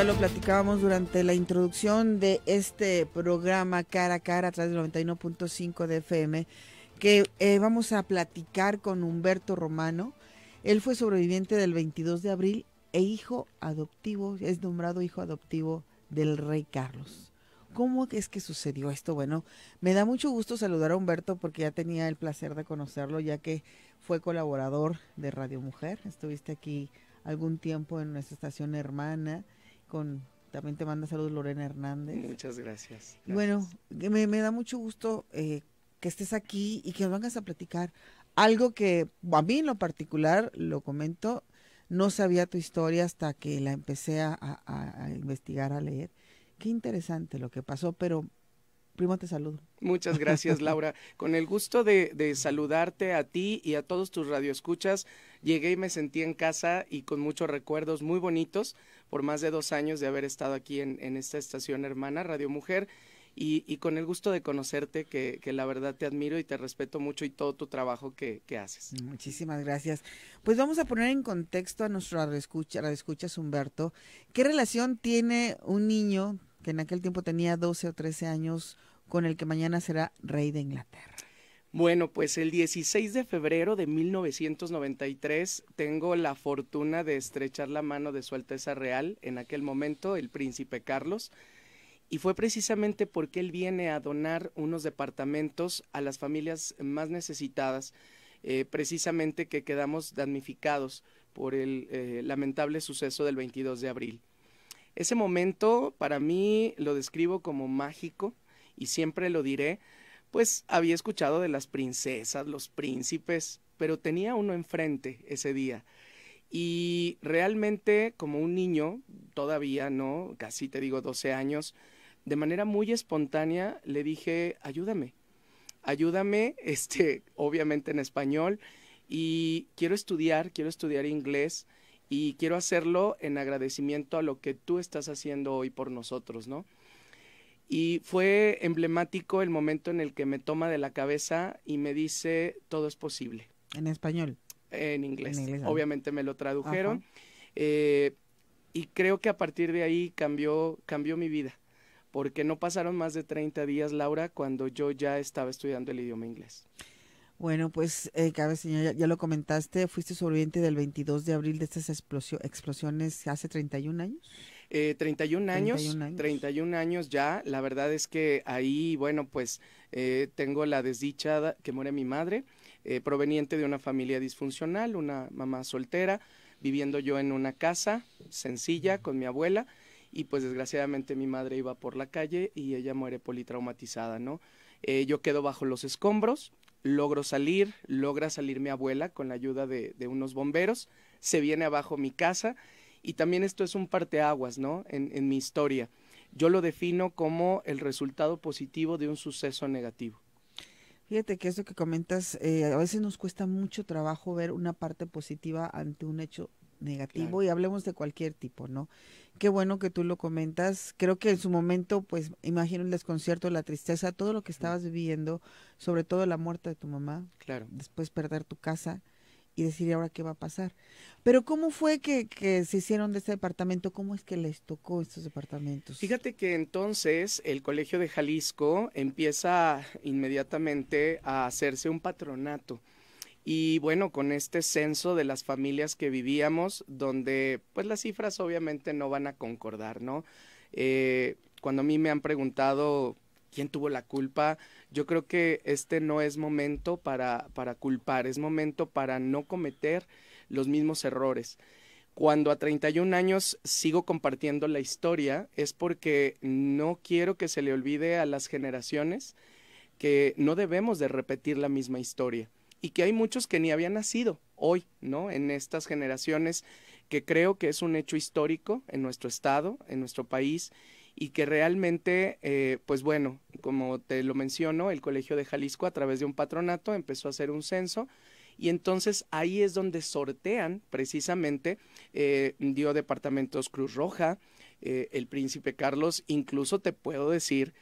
ya lo platicábamos durante la introducción de este programa cara a cara a través del 91.5 de FM, que eh, vamos a platicar con Humberto Romano. Él fue sobreviviente del 22 de abril e hijo adoptivo, es nombrado hijo adoptivo del rey Carlos. ¿Cómo es que sucedió esto? Bueno, me da mucho gusto saludar a Humberto porque ya tenía el placer de conocerlo, ya que fue colaborador de Radio Mujer. Estuviste aquí algún tiempo en nuestra estación hermana también te manda saludos Lorena Hernández. Muchas gracias. Bueno, me, me, da mucho gusto eh, que estés aquí y que nos vengas a platicar algo que a mí en lo particular, lo comento, no sabía tu historia hasta que la empecé a, investigar, a leer. Qué interesante lo que pasó, pero primo te saludo. Muchas gracias, Laura. Con el gusto de, de, saludarte a ti y a todos tus radioescuchas, llegué y me sentí en casa y con muchos recuerdos muy bonitos, por más de dos años de haber estado aquí en, esta estación hermana, Radio Mujer, y, con el gusto de conocerte, que, que, la verdad te admiro y te respeto mucho y todo tu trabajo que, haces. Muchísimas gracias. Pues vamos a poner en contexto a nuestro la escuchas Humberto, ¿qué relación tiene un niño que en aquel tiempo tenía 12 o 13 años con el que mañana será rey de Inglaterra? Bueno, pues el 16 de febrero de 1993 tengo la fortuna de estrechar la mano de Su Alteza Real, en aquel momento el príncipe Carlos, y fue precisamente porque él viene a donar unos departamentos a las familias más necesitadas, eh, precisamente que quedamos damnificados por el eh, lamentable suceso del 22 de abril. Ese momento para mí lo describo como mágico y siempre lo diré pues había escuchado de las princesas, los príncipes, pero tenía uno enfrente ese día. Y realmente como un niño, todavía no, casi te digo 12 años, de manera muy espontánea le dije, ayúdame, ayúdame, este, obviamente en español, y quiero estudiar, quiero estudiar inglés y quiero hacerlo en agradecimiento a lo que tú estás haciendo hoy por nosotros, ¿no? Y fue emblemático el momento en el que me toma de la cabeza y me dice, todo es posible. ¿En español? En inglés. Ah. Obviamente me lo tradujeron. Eh, y creo que a partir de ahí cambió, cambió mi vida porque no pasaron más de 30 días, Laura, cuando yo ya estaba estudiando el idioma inglés. Bueno, pues, eh, cabe señor, ya, lo comentaste, fuiste sobreviviente del 22 de abril de estas explosiones hace 31 años. 31 eh, años, 31 años, ya. La verdad es que ahí, bueno, pues eh, tengo la desdichada que muere mi madre, eh, proveniente de una familia disfuncional, una mamá soltera, viviendo yo en una casa sencilla con mi abuela y pues desgraciadamente mi madre iba por la calle y ella muere politraumatizada, ¿no? yo quedo bajo los escombros, logro salir, logra salir mi abuela con la ayuda de, de unos bomberos, se viene abajo mi casa y también esto es un parteaguas, ¿no? En, mi historia. Yo lo defino como el resultado positivo de un suceso negativo. Fíjate que eso que comentas, eh, a veces nos cuesta mucho trabajo ver una parte positiva ante un hecho negativo y hablemos de cualquier tipo, ¿no? Qué bueno que tú lo comentas. Creo que en su momento, pues, imagino el desconcierto, la tristeza, todo lo que estabas viviendo, sobre todo la muerte de tu mamá. Claro. Después perder tu casa y decir ahora qué va a pasar. Pero ¿cómo fue que, se hicieron de ese departamento? ¿Cómo es que les tocó estos departamentos? Fíjate que entonces el Colegio de Jalisco empieza inmediatamente a hacerse un patronato. Y bueno, con este censo de las familias que vivíamos, donde pues las cifras obviamente no van a concordar, ¿no? Eh, cuando a mí me han preguntado quién tuvo la culpa. Yo creo que este no es momento para, para culpar, es momento para no cometer los mismos errores. Cuando a 31 años sigo compartiendo la historia es porque no quiero que se le olvide a las generaciones que no debemos de repetir la misma historia y que hay muchos que ni habían nacido hoy, ¿no? En estas generaciones que creo que es un hecho histórico en nuestro estado, en nuestro país y que realmente, eh, pues bueno, como te lo menciono, el Colegio de Jalisco a través de un patronato empezó a hacer un censo y entonces ahí es donde sortean precisamente, eh, dio departamentos Cruz Roja, eh, el príncipe Carlos, incluso te puedo decir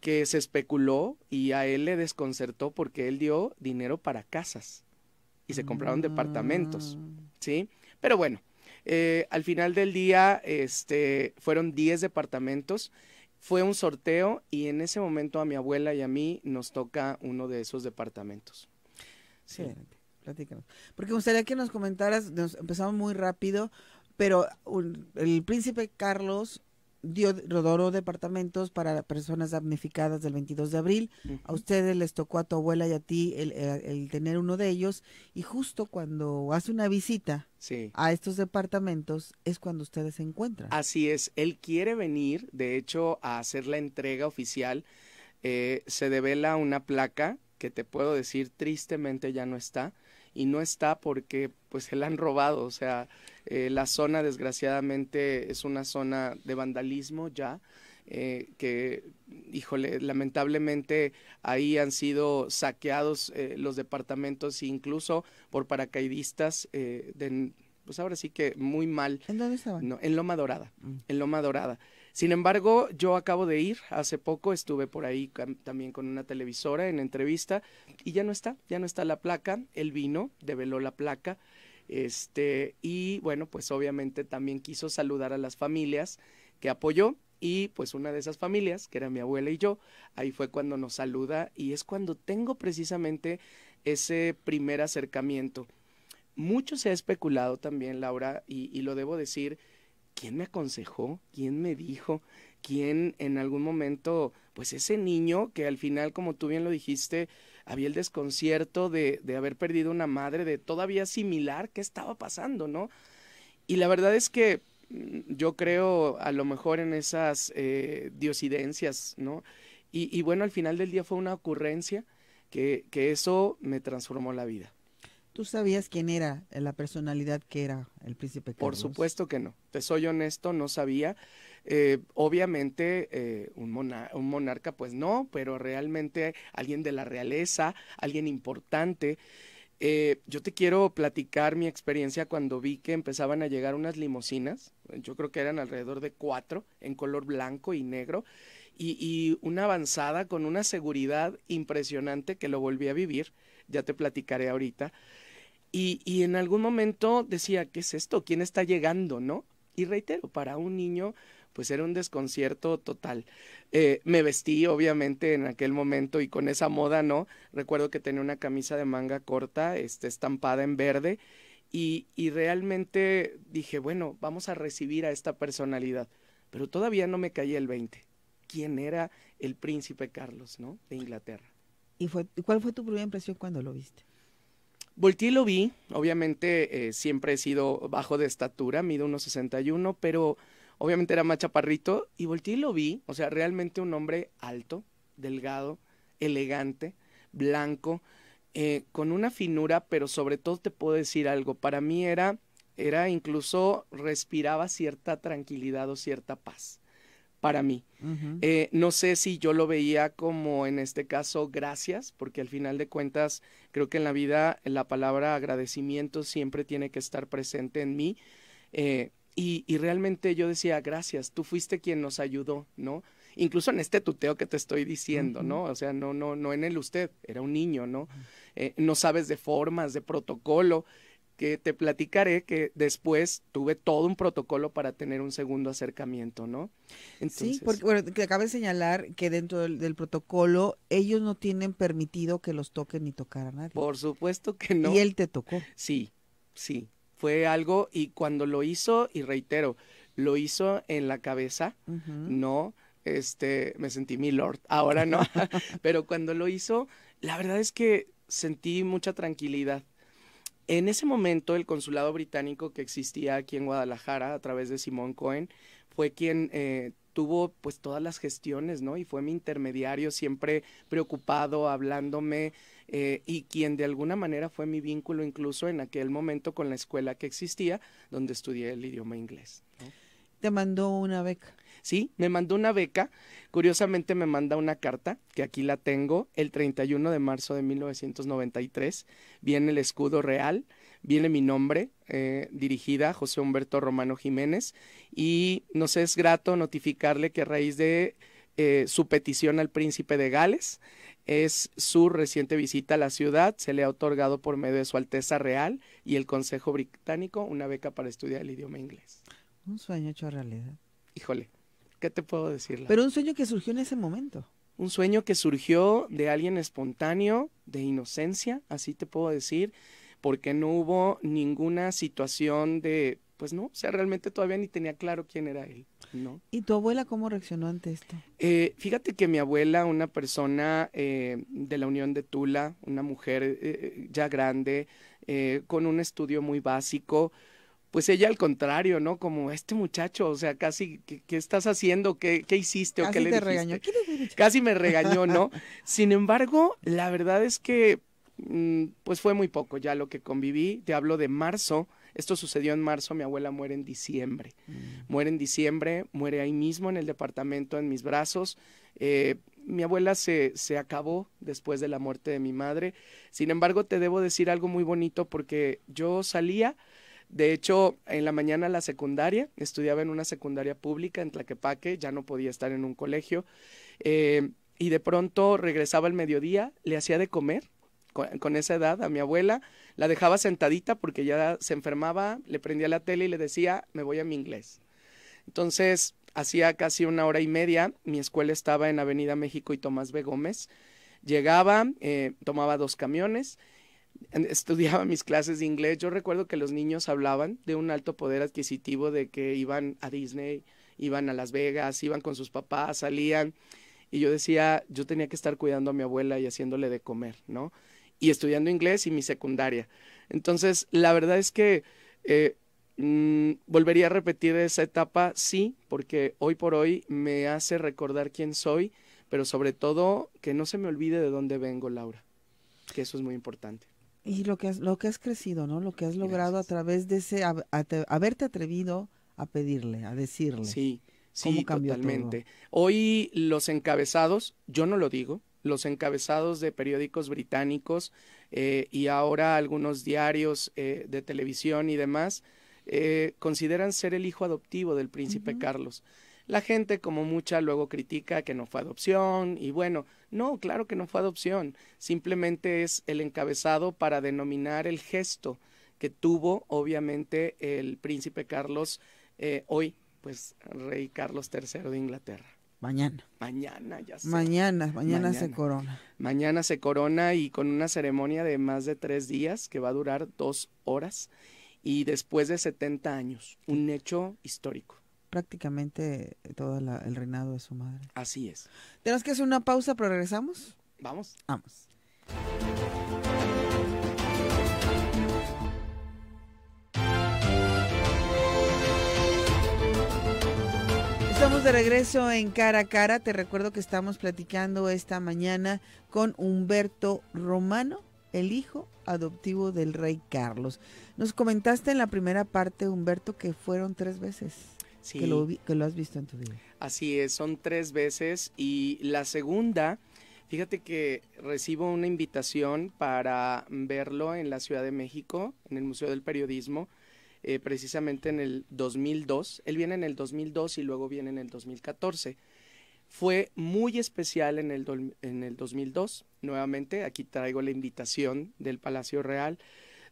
que se especuló y a él le desconcertó porque él dio dinero para casas y se compraron departamentos, mm. ¿sí? Pero bueno, eh, al final del día este, fueron 10 departamentos. Fue un sorteo y en ese momento a mi abuela y a mí nos toca uno de esos departamentos. Sí, platícanos. Porque gustaría que nos comentaras, nos empezamos muy rápido, pero el príncipe Carlos dio Rodoro departamentos para personas damnificadas del 22 de abril. A ustedes les tocó a tu abuela y a ti el, tener uno de ellos. Y justo cuando hace una visita a estos departamentos es cuando ustedes se encuentran. Así es, él quiere venir, de hecho, a hacer la entrega oficial. Eh, se devela una placa que te puedo decir tristemente ya no está. Y no está porque pues se la han robado, o sea, eh, la zona, desgraciadamente, es una zona de vandalismo ya. Eh, que, híjole, lamentablemente ahí han sido saqueados eh, los departamentos, incluso por paracaidistas Pues ahora sí que muy mal. ¿En dónde estaban? en Loma Dorada, mm. en Loma Dorada. Sin embargo, yo acabo de ir hace poco, estuve por ahí también con una televisora en entrevista y ya no está, ya no está la placa, él vino, develó la placa, este, y bueno, pues obviamente también quiso saludar a las familias que apoyó y pues una de esas familias, que era mi abuela y yo, ahí fue cuando nos saluda y es cuando tengo precisamente ese primer acercamiento. Mucho se ha especulado también, Laura, y, y lo debo decir, ¿quién me aconsejó? ¿Quién me dijo? ¿Quién en algún momento, pues ese niño que al final, como tú bien lo dijiste, había el desconcierto de, de haber perdido una madre, de todavía similar qué estaba pasando, ¿no? Y la verdad es que mm, yo creo a lo mejor en esas eh, diosidencias, ¿no? Y, bueno, al final del día fue una ocurrencia que, que eso me transformó la vida. ¿Tú sabías quién era eh, la personalidad que era el príncipe Carlos? Por supuesto que no. Te soy honesto, no sabía. Eh, obviamente eh, un, monarca, pues no, pero realmente alguien de la realeza, alguien importante. Eh, yo te quiero platicar mi experiencia cuando vi que empezaban a llegar unas limusinas, yo creo que eran alrededor de cuatro, en color blanco y negro, y, una avanzada con una seguridad impresionante que lo volví a vivir, ya te platicaré ahorita. Y, y, en algún momento decía, ¿qué es esto? ¿Quién está llegando? ¿No? Y reitero, para un niño pues era un desconcierto total. Eh, me vestí obviamente en aquel momento y con esa moda, ¿no? Recuerdo que tenía una camisa de manga corta, este, estampada en verde, y, realmente dije, bueno, vamos a recibir a esta personalidad, pero todavía no me caía el 20. ¿Quién era el príncipe Carlos, ¿no? De Inglaterra. ¿Y fue, cuál fue tu primera impresión cuando lo viste? Volté y lo vi, obviamente eh, siempre he sido bajo de estatura, mido unos pero obviamente era más chaparrito, y volteé y lo vi, o sea, realmente un hombre alto, delgado, elegante, blanco, eh, con una finura, pero sobre todo te puedo decir algo, para mí era, era incluso, respiraba cierta tranquilidad o cierta paz para mí. Eh, no sé si yo lo veía como en este caso gracias, porque al final de cuentas creo que en la vida la palabra agradecimiento siempre tiene que estar presente en mí. Eh, y, realmente yo decía, gracias, tú fuiste quien nos ayudó, ¿no? Incluso en este tuteo que te estoy diciendo, ¿no? O sea, no, no, no en el usted, era un niño, ¿no? Eh, no sabes de formas, de protocolo, que te platicaré que después tuve todo un protocolo para tener un segundo acercamiento, ¿no? Entonces... Sí, porque bueno, te acaba de señalar que dentro del, protocolo ellos no tienen permitido que los toquen ni tocar a nadie. Por supuesto que no. Y él te tocó. Sí, sí, fue algo y cuando lo hizo, y reitero, lo hizo en la cabeza, no, este, me sentí mi lord, ahora no, pero cuando lo hizo, la verdad es que sentí mucha tranquilidad. En ese momento, el consulado británico que existía aquí en Guadalajara a través de Simón Cohen fue quien eh, tuvo pues todas las gestiones, ¿no? Y fue mi intermediario siempre preocupado, hablándome eh, y quien de alguna manera fue mi vínculo incluso en aquel momento con la escuela que existía donde estudié el idioma inglés. ¿Te mandó una beca? Sí, me mandó una beca. Curiosamente me manda una carta, que aquí la tengo, el 31 de marzo de 1993. Viene el escudo real viene mi nombre, eh, dirigida José Humberto Romano Jiménez, y nos es grato notificarle que a raíz de eh, su petición al príncipe de Gales, es su reciente visita a la ciudad, se le ha otorgado por medio de Su Alteza Real y el Consejo Británico una beca para estudiar el idioma inglés. Un sueño hecho realidad. Híjole, ¿qué te puedo decir? Pero un sueño que surgió en ese momento. Un sueño que surgió de alguien espontáneo, de inocencia, así te puedo decir, porque no hubo ninguna situación de, pues no, o sea, realmente todavía ni tenía claro quién era él. ¿no? ¿Y tu abuela cómo reaccionó ante esto? Eh, fíjate que mi abuela, una persona eh, de la Unión de Tula, una mujer eh, ya grande, con un estudio muy básico, pues ella al contrario, ¿no? Como este muchacho, o sea, casi, ¿qué, estás haciendo? ¿Qué, hiciste? ¿O qué le Casi me regañó, ¿no? Sin embargo, la verdad es que Mm, pues fue muy poco ya lo que conviví. Te hablo de marzo. Esto sucedió en marzo, mi abuela muere en diciembre. Mm. Muere en diciembre, muere ahí mismo en el departamento, en mis brazos. Eh, mi abuela se, se, acabó después de la muerte de mi madre. Sin embargo, te debo decir algo muy bonito porque yo salía, de hecho, en la mañana a la secundaria, estudiaba en una secundaria pública en Tlaquepaque, ya no podía estar en un colegio. Eh, y de pronto regresaba al mediodía, le hacía de comer con, esa edad a mi abuela, la dejaba sentadita porque ya se enfermaba, le prendía la tele y le decía, me voy a mi inglés. Entonces, hacía casi una hora y media, mi escuela estaba en Avenida México y Tomás B. Gómez. Llegaba, eh, tomaba dos camiones, estudiaba mis clases de inglés. Yo recuerdo que los niños hablaban de un alto poder adquisitivo, de que iban a Disney, iban a Las Vegas, iban con sus papás, salían. Y yo decía, yo tenía que estar cuidando a mi abuela y haciéndole de comer, ¿no? y estudiando inglés y mi secundaria. Entonces, la verdad es que eh, mm, volvería a repetir esa etapa, sí, porque hoy por hoy me hace recordar quién soy, pero sobre todo que no se me olvide de dónde vengo, Laura, que eso es muy importante. Y lo que has, lo que has crecido, ¿no? Lo que has logrado a través de ese, haberte atrevido a pedirle, a decirle. Sí, sí, totalmente. Hoy los encabezados, yo no lo digo, los encabezados de periódicos británicos eh, y ahora algunos diarios eh, de televisión y demás, eh, consideran ser el hijo adoptivo del príncipe Carlos. La gente, como mucha, luego critica que no fue adopción y bueno, no, claro que no fue adopción, simplemente es el encabezado para denominar el gesto que tuvo obviamente el príncipe Carlos hoy, pues rey Carlos III de Inglaterra. Mañana. Mañana, ya sé. Mañana, mañana, se corona. Mañana se corona y con una ceremonia de más de tres días que va a durar dos horas y después de 70 años, un hecho histórico. Prácticamente eh, todo el reinado de su madre. Así es. Tenemos que hacer una pausa, pero regresamos. Vamos. Vamos. Estamos de regreso en Cara a Cara. Te recuerdo que estamos platicando esta mañana con Humberto Romano, el hijo adoptivo del rey Carlos. Nos comentaste en la primera parte, Humberto, que fueron tres veces. Que que lo has visto en tu vida. Así es, son tres veces. Y la segunda, fíjate que recibo una invitación para verlo en la Ciudad de México, en el Museo del Periodismo eh, precisamente en el 2002. Él viene en el 2002 y luego viene en el 2014. Fue muy especial en el, en el 2002. Nuevamente, aquí traigo la invitación del Palacio Real,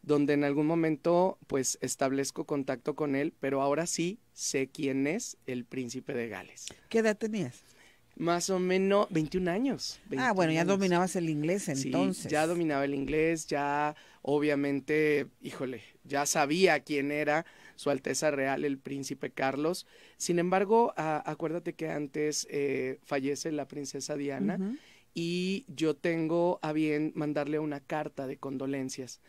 donde en algún momento pues establezco contacto con él, pero ahora sí sé quién es el príncipe de Gales. ¿Qué edad tenías? Más o menos 21 años. ah, bueno, ya dominabas el inglés entonces. ya dominaba el inglés, ya obviamente, híjole, ya sabía quién era Su Alteza Real, el Príncipe Carlos. Sin embargo, acuérdate que antes eh, fallece la princesa Diana y yo tengo a bien mandarle una carta de condolencias.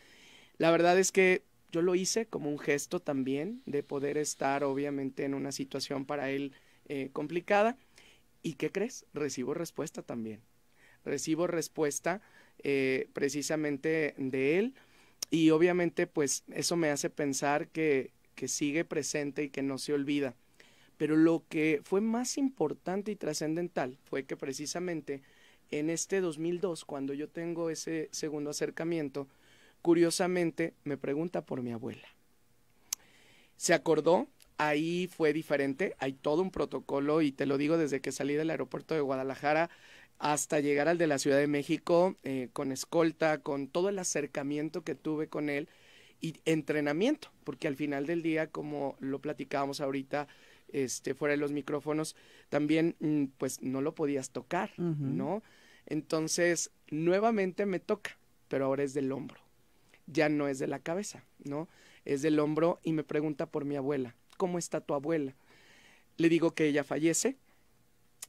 La verdad es que yo lo hice como un gesto también de poder estar obviamente en una situación para él eh, complicada ¿Y qué crees? Recibo respuesta también. Recibo respuesta eh, precisamente de él y obviamente pues eso me hace pensar que, que sigue presente y que no se olvida. Pero lo que fue más importante y trascendental fue que precisamente en este 2002, cuando yo tengo ese segundo acercamiento, curiosamente me pregunta por mi abuela. Se acordó Ahí fue diferente, hay todo un protocolo y te lo digo desde que salí del aeropuerto de Guadalajara hasta llegar al de la Ciudad de México eh, con escolta, con todo el acercamiento que tuve con él y entrenamiento, porque al final del día, como lo platicábamos ahorita, este, fuera de los micrófonos, también mm, pues no lo podías tocar, ¿no? Entonces, nuevamente me toca, pero ahora es del hombro, ya no es de la cabeza, ¿no? Es del hombro y me pregunta por mi abuela. ¿cómo está tu abuela? Le digo que ella fallece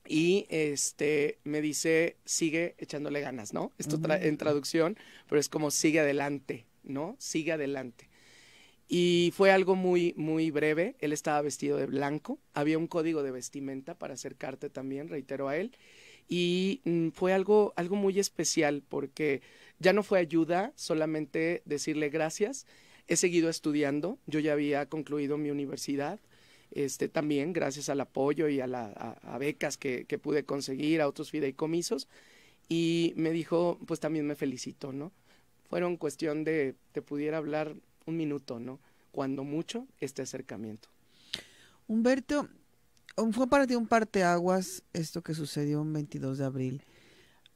y este me dice, sigue echándole ganas, ¿no? Esto mm. en traducción, pero es como sigue adelante, ¿no? Sigue adelante. Y fue algo muy, muy breve. Él estaba vestido de blanco. Había un código de vestimenta para acercarte también, reitero a él. Y mm, fue algo, algo muy especial porque ya no fue ayuda, solamente decirle gracias, He seguido estudiando, yo ya había concluido mi universidad, este, también gracias al apoyo y a, la, becas que, pude conseguir, a otros fideicomisos, y me dijo, pues también me felicitó, ¿no? Fueron cuestión de, te pudiera hablar un minuto, ¿no? Cuando mucho, este acercamiento. Humberto, fue para ti un parteaguas esto que sucedió un 22 de abril.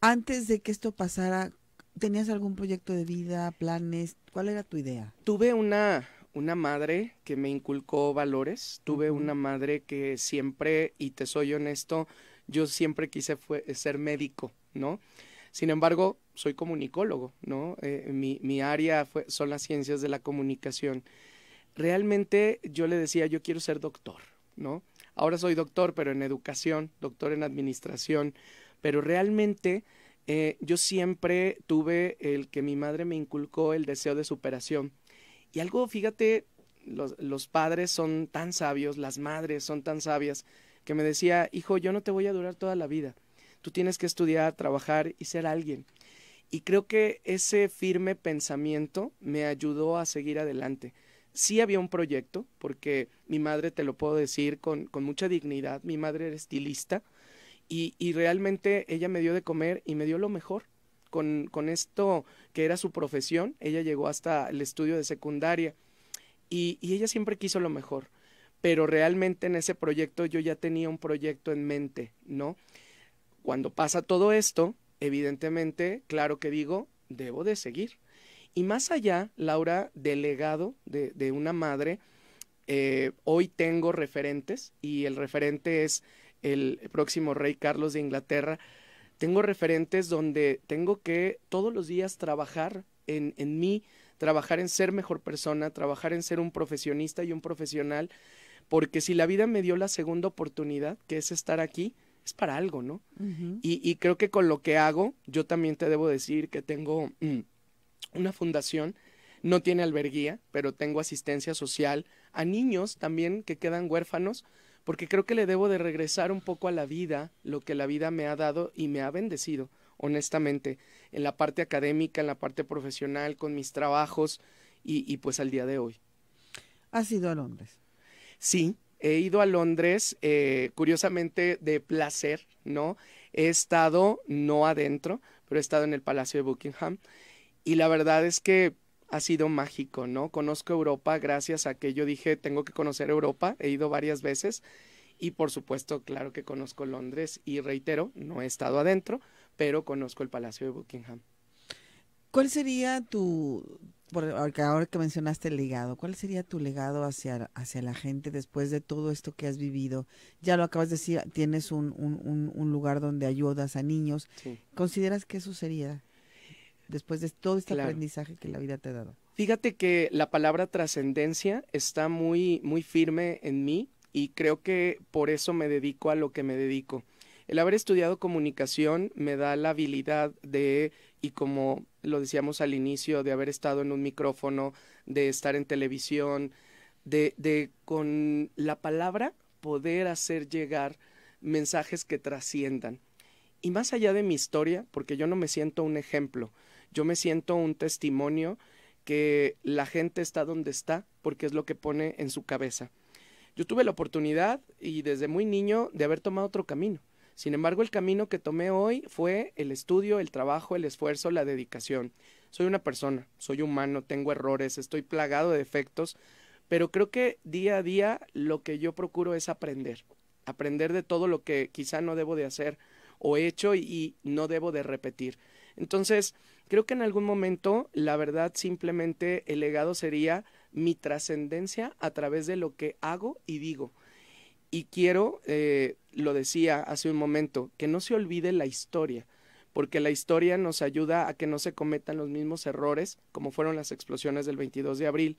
Antes de que esto pasara, ¿Tenías algún proyecto de vida, planes? ¿Cuál era tu idea? Tuve una, una madre que me inculcó valores, tuve una madre que siempre, y te soy honesto, yo siempre quise fue, ser médico, ¿no? Sin embargo, soy comunicólogo, ¿no? Eh, mi, área son las ciencias de la comunicación. Realmente yo le decía, yo quiero ser doctor, ¿no? Ahora soy doctor, pero en educación, doctor en administración, pero realmente eh, yo siempre tuve el que mi madre me inculcó el deseo de superación. Y algo, fíjate, los, padres son tan sabios, las madres son tan sabias, que me decía, hijo, yo no te voy a durar toda la vida. Tú tienes que estudiar, trabajar y ser alguien. Y creo que ese firme pensamiento me ayudó a seguir adelante. Sí había un proyecto, porque mi madre, te lo puedo decir con, con mucha dignidad, mi madre era estilista, y, realmente ella me dio de comer y me dio lo mejor. Con, esto que era su profesión, ella llegó hasta el estudio de secundaria y, ella siempre quiso lo mejor, pero realmente en ese proyecto yo ya tenía un proyecto en mente, ¿no? Cuando pasa todo esto, evidentemente, claro que digo, debo de seguir. Y más allá, Laura, delegado de, una madre, eh, hoy tengo referentes y el referente es el próximo rey Carlos de Inglaterra, tengo referentes donde tengo que todos los días trabajar en, en mí, trabajar en ser mejor persona, trabajar en ser un profesionista y un profesional, porque si la vida me dio la segunda oportunidad, que es estar aquí, es para algo, ¿no? y, y, creo que con lo que hago, yo también te debo decir que tengo mm, una fundación, no tiene alberguía, pero tengo asistencia social a niños también que quedan huérfanos porque creo que le debo de regresar un poco a la vida lo que la vida me ha dado y me ha bendecido, honestamente, en la parte académica, en la parte profesional, con mis trabajos y, pues al día de hoy. ¿Has ido a Londres? Sí, he ido a Londres, eh, curiosamente de placer, ¿no? He estado, no adentro, pero he estado en el Palacio de Buckingham y la verdad es que ha sido mágico, ¿no? Conozco Europa gracias a que yo dije, tengo que conocer Europa, he ido varias veces y por supuesto, claro que conozco Londres y reitero, no he estado adentro, pero conozco el Palacio de Buckingham. ¿Cuál sería tu, ahora que mencionaste el legado, cuál sería tu legado hacia, hacia la gente después de todo esto que has vivido? Ya lo acabas de decir, tienes un, lugar donde ayudas a niños. ¿Consideras que eso sería? después de todo este aprendizaje que la vida te ha dado? Fíjate que la palabra trascendencia está muy, muy firme en mí y creo que por eso me dedico a lo que me dedico. El haber estudiado comunicación me da la habilidad de, y como lo decíamos al inicio, de haber estado en un micrófono, de estar en televisión, de con la palabra poder hacer llegar mensajes que trasciendan. Y más allá de mi historia, porque yo no me siento un ejemplo, yo me siento un testimonio que la gente está donde está porque es lo que pone en su cabeza. Yo tuve la oportunidad y desde muy niño de haber tomado otro camino. Sin embargo, el camino que tomé hoy fue el estudio, el trabajo, el esfuerzo, la dedicación. Soy una persona, soy humano, tengo errores, estoy plagado de defectos, pero creo que día a día lo que yo procuro es aprender, aprender de todo lo que quizá no debo de hacer o he hecho y no debo de repetir. Entonces, Creo que en algún momento, la verdad, simplemente el legado sería mi trascendencia a través de lo que hago y digo. Y quiero, eh, lo decía hace un momento, que no se olvide la historia, porque la historia nos ayuda a que no se cometan los mismos errores como fueron las explosiones del 22 de abril.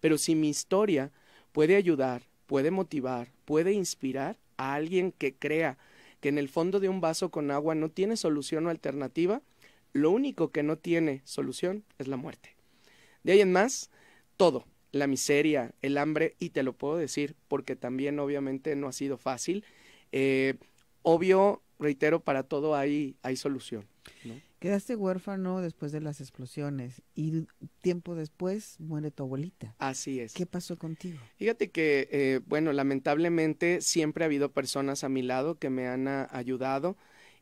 Pero si mi historia puede ayudar, puede motivar, puede inspirar a alguien que crea que en el fondo de un vaso con agua no tiene solución o alternativa, lo único que no tiene solución es la muerte. De ahí en más, todo, la miseria, el hambre, y te lo puedo decir porque también obviamente no ha sido fácil. Eh, obvio, reitero, para todo hay, hay solución. Quedaste huérfano después de las explosiones y tiempo después muere tu abuelita. Así es. ¿Qué pasó contigo? Fíjate que, eh, bueno, lamentablemente siempre ha habido personas a mi lado que me han ah, ayudado.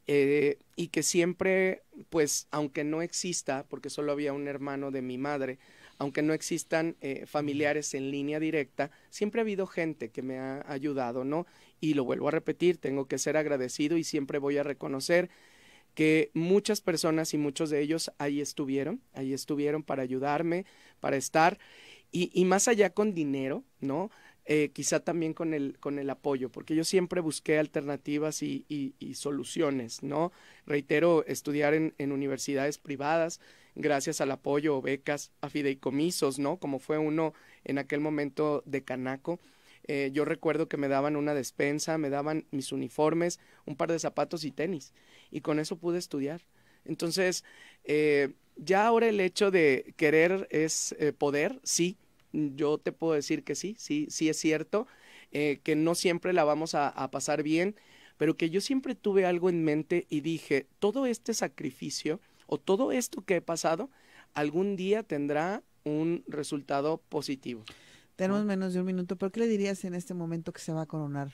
Eh, y que siempre, pues, aunque no exista, porque solo había un hermano de mi madre, aunque no existan eh, familiares en línea directa, siempre ha habido gente que me ha ayudado, ¿no? Y lo vuelvo a repetir, tengo que ser agradecido y siempre voy a reconocer que muchas personas y muchos de ellos ahí estuvieron, ahí estuvieron para ayudarme, para estar, y más allá con dinero, ¿no? Eh, quizá también con el, con el apoyo, porque yo siempre busqué alternativas y, soluciones, ¿no? Reitero, estudiar en, universidades privadas gracias al apoyo o becas a fideicomisos, ¿no? Como fue uno en aquel momento de Canaco. Eh, yo recuerdo que me daban una despensa, me daban mis uniformes, un par de zapatos y tenis, y con eso pude estudiar. Entonces, eh, ya ahora el hecho de querer es poder, sí, yo te puedo decir que sí, sí, sí es cierto, eh, que no siempre la vamos a, pasar bien, pero que yo siempre tuve algo en mente y dije, todo este sacrificio o todo esto que he pasado, algún día tendrá un resultado positivo. Tenemos menos de un minuto. ¿Por qué le dirías en este momento que se va a coronar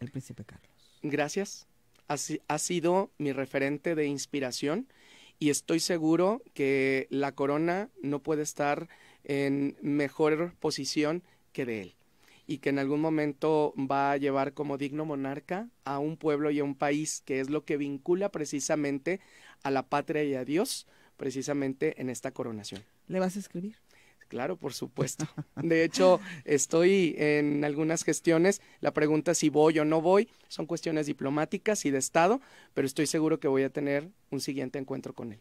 el príncipe Carlos? Gracias. ha sido mi referente de inspiración y estoy seguro que la corona no puede estar en mejor posición que de él y que en algún momento va a llevar como digno monarca a un pueblo y a un país, que es lo que vincula precisamente a la patria y a Dios, precisamente en esta coronación. ¿Le vas a escribir? Claro, por supuesto. De hecho, estoy en algunas gestiones. La pregunta si voy o no voy son cuestiones diplomáticas y de Estado, pero estoy seguro que voy a tener un siguiente encuentro con él.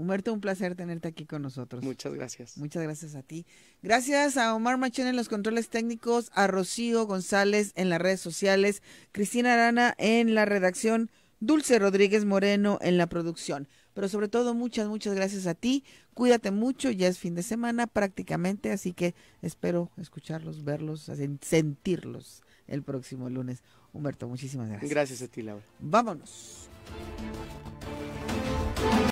Humberto, un placer tenerte aquí con nosotros. Muchas gracias. Muchas gracias a ti. Gracias a Omar Machén en los controles técnicos, a Rocío González en las redes sociales, Cristina Arana en la redacción, Dulce Rodríguez Moreno en la producción. Pero sobre todo, muchas, muchas gracias a ti. Cuídate mucho, ya es fin de semana prácticamente, así que espero escucharlos, verlos, sentirlos el próximo lunes. Humberto, muchísimas gracias. Gracias a ti, Laura. Vámonos.